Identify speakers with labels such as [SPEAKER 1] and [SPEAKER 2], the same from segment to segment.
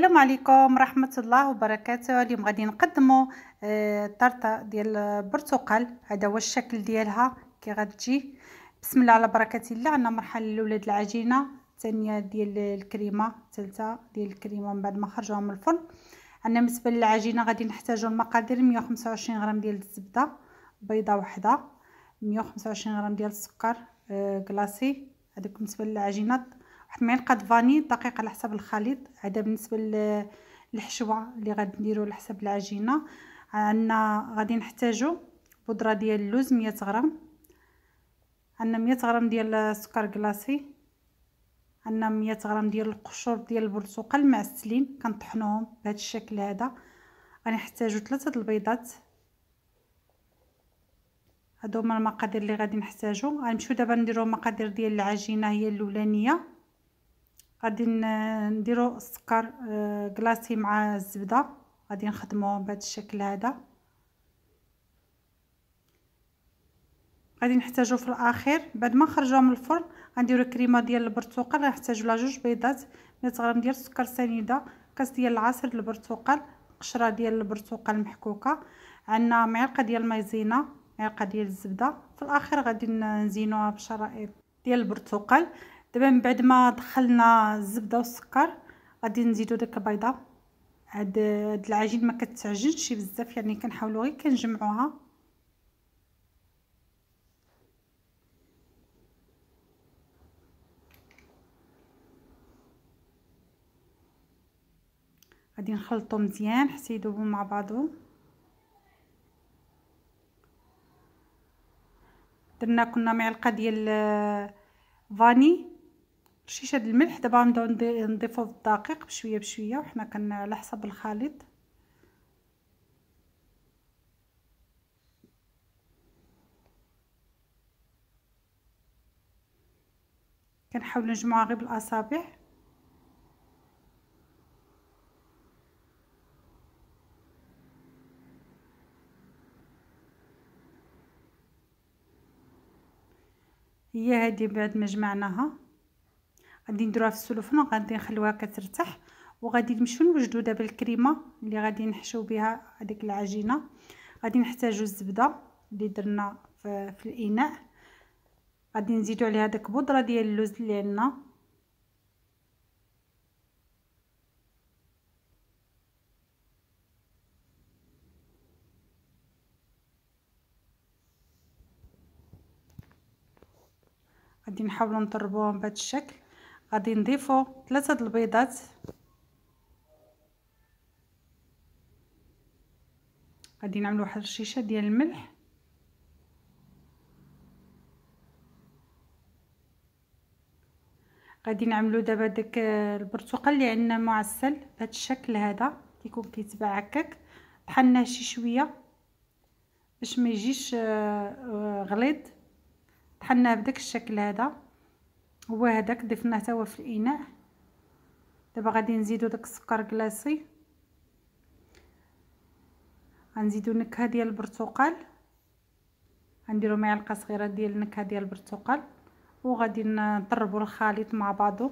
[SPEAKER 1] السلام عليكم ورحمه الله وبركاته اليوم غادي نقدموا الطرطه آه، ديال البرتقال هذا هو الشكل ديالها كي غتجي بسم الله على بركه الله عندنا مرحله الاولى ديال العجينه الثانيه ديال الكريمه الثالثه ديال الكريمه من بعد ما خرجوها من الفرن عندنا بالنسبه للعجينه غادي نحتاجوا المقادير 125 غرام ديال الزبده بيضه واحده 125 غرام ديال السكر آه، كلاصي هذوك بالنسبه للعجينه واحد معلقه فاني دقيق على حسب الخليط هذا بالنسبه للحشوه اللي نديرو على حسب العجينه عندنا غادي نحتاجو بودره ديال اللوز 100 غرام عندنا 100 غرام ديال السكر كلاصي عندنا 100 غرام ديال القشور ديال البرتقال معسلين كنطحنوهم بهذا الشكل هذا غنحتاجو ثلاثه البيضات هادو هما المقادير اللي غادي نحتاجو غنمشيو دابا نديرو المقادير ديال العجينه هي الاولانيه غادي نديرو السكر آه، كلاصي مع الزبده غادي نخدموه بهذا الشكل هذا غادي نحتاجو في الاخير بعد ما نخرجوه من الفرن غنديرو كريمه ديال البرتقال غنحتاجو لها جوج بيضات 100 غرام ديال السكر سنيده كاس ديال العصير البرتقال قشره ديال البرتقال محكوكه عندنا معلقه ديال المايزينا معلقه ديال الزبده في الاخير غادي نزينوها بشرائط ديال البرتقال دابا من بعد ما دخلنا الزبده والسكر غادي نزيدو داك البيضه هاد هاد العجين ما كتعجنش بزاف يعني كنحاولوا غير كنجمعوها غادي نخلطو مزيان حتى يذوبو مع بعضهم درنا كنا معلقه ديال آه، فاني ديال الملح دابا غنبداو نضيفو الدقيق بشويه بشويه وحنا كن على حسب الخليط كنحاول نجمعها غير بالاصابع هي هذه بعد ما جمعناها غادي نديروها في السلوفون وغادي نخلوها كترتاح وغادي نمشيو نوجدو دابا الكريمه اللي غادي نحشو بها هذيك العجينه غادي نحتاجو الزبده اللي درنا في, في الاناء غادي نزيدو عليها داك بودره ديال اللوز اللي عندنا غادي نحاولو نطربوهم بهذا الشكل غادي نضيفو ثلاثه د البيضات غادي نعملو واحد الشيشه ديال الملح غادي نعملو دابا داك البرتقال اللي عندنا معسل بهذا الشكل هذا كيكون كيتباع هكاك طحناه شي شويه باش ما يجيش غليظ طحناه بداك الشكل هذا هو هذاك ضفناه توا في الاناء دابا غادي نزيدو داك السكر كلاصي غنزيدو نكهه ديال البرتقال غنديرو معلقه صغيره ديال النكهه ديال البرتقال وغادي نضربو الخليط مع بعضو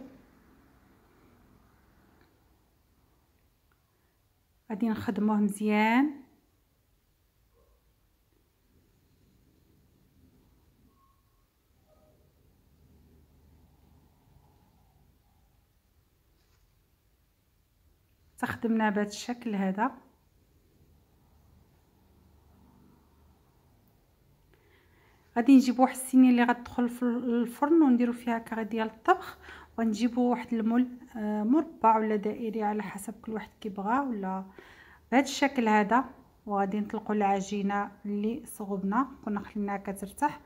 [SPEAKER 1] غادي نخدموه مزيان استخدمنا بهذا الشكل هذا غادي نجيبو واحد الصينيه اللي غتدخل في الفرن ونديرو فيها كغي ديال الطبخ وغنجيبو واحد المول آه، مربع ولا دائري على حسب كل واحد كيبغى ولا بهذا الشكل هذا وغادي نطلقوا العجينه اللي صغبنا كنا خليناها كترتاح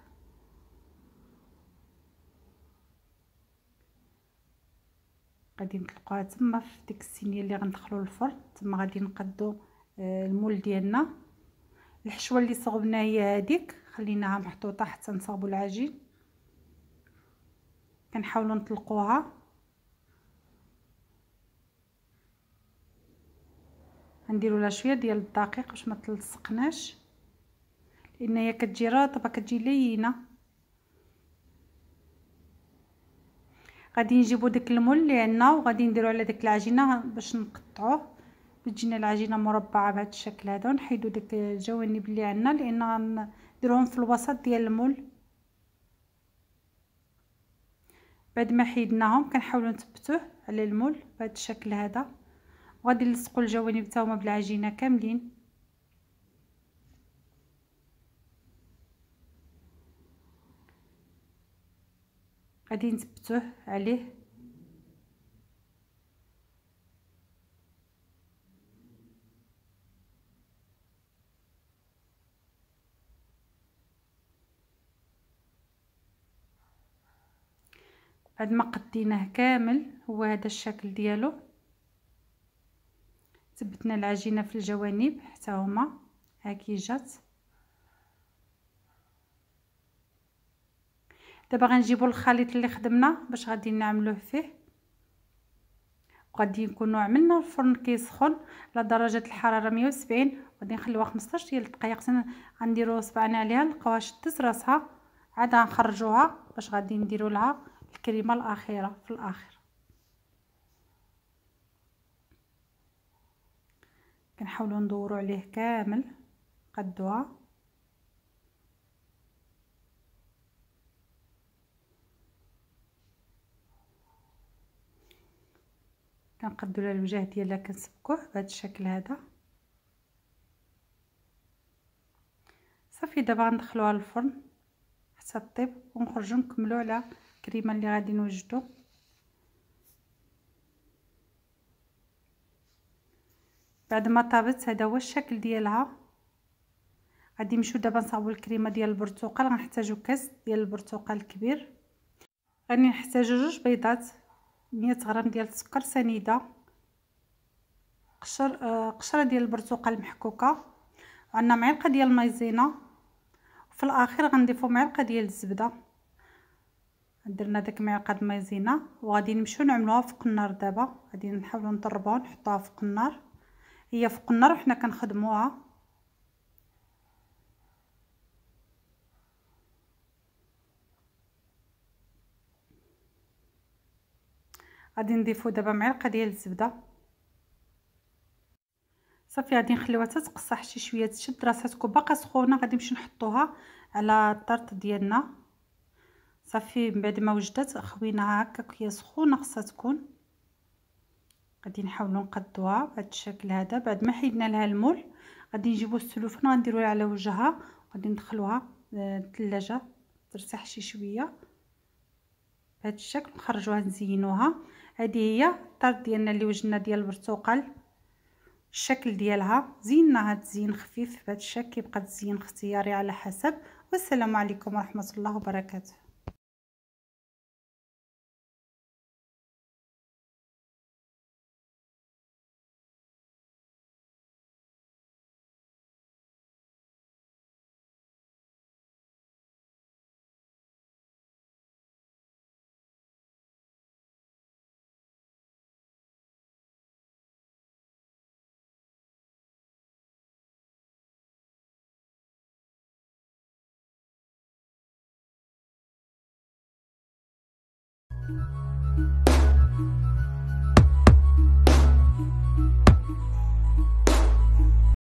[SPEAKER 1] غادي نطلقوها تما في ديك السينيه اللي غندخلو الفرن تما غادي نقدو آه، المول ديالنا الحشوه اللي صوبنا هي هذيك خليناها محطوطه حتى نصاوبو العجين كنحاولوا نطلقوها غنديروا لها شويه ديال الدقيق باش ما تلصقناش لان هي كتجي رطبه كتجي لينه غادي نجيبو داك المول اللي عندنا وغادي نديرو على داك العجينه باش نقطعوه تجينا العجينه مربعه بهذا الشكل هذا ونحيدو داك الجوانب اللي عندنا لان غنديروهم في الوسط ديال المول بعد ما حيدناهم كنحاولو نثبتوه على المول بهذا الشكل هذا وغادي نلصقو الجوانب تاهما بالعجينه كاملين غادي نثبتوه عليه بعد ما قديناه كامل هو هذا الشكل ديالو ثبتنا العجينه في الجوانب حتى هما هاكي جات دابا غنجيبو الخليط اللي خدمنا باش غادي نعملوه فيه وغادي نكونو عملنا الفرن كيسخن على درجه الحراره وسبعين غادي نخليوها خمسطاش ديال الدقائق غنديرو صبعنا عليها نلقاوها شدت راسها عاد غنخرجوها باش غادي نديرو لها الكريمه الاخيره في الاخر كنحاولو ندورو عليه كامل قدوها القد ولا الوجه ديالها كنسبكوه بهذا الشكل هذا صافي دابا غندخلوها للفرن حتى طيب ونخرجو نكملو على الكريمه اللي غادي نوجدو بعد ما طابت هذا هو الشكل ديالها غادي نمشيو دابا نصاوبو الكريمه ديال البرتقال غنحتاجو كاس ديال البرتقال الكبير غادي نحتاجو جوج بيضات 100 غرام ديال السكر سنيده قشر آه، قشره ديال البرتقال المحكوكه وعندنا معلقه ديال المايزينا وفي الاخير غنضيفو معلقه ديال الزبده درنا داك معلقه المايزينا وغادي نمشيو نعملوها فوق النار دابا غادي نحاولو نطربوها نحطوها فوق النار هي فوق النار وحنا كنخدموها غادي نضيفو دابا معلقه ديال الزبده صافي غادي نخليوها تتقصح شي شويه تشد راسها تكون باقا سخونه غادي نمشي نحطوها على الطرط ديالنا صافي من بعد ما وجدت خويناها هكاك هي سخونه خصها تكون غادي نحاولوا نقدوها بهذا الشكل هذا بعد ما حيدنا لها المول غادي نجيبوا السلوفان غنديروها على وجهها غادي ندخلوها آه، الثلاجه ترتاح شي شويه بهذا الشكل نخرجوها نزينوها هذه هي الطرد ديالنا اللي وجدنا ديال البرتقال الشكل ديالها زينا هاد الزين خفيف بهذا الشكل كيبقى الزين اختياري على حسب والسلام عليكم ورحمه الله وبركاته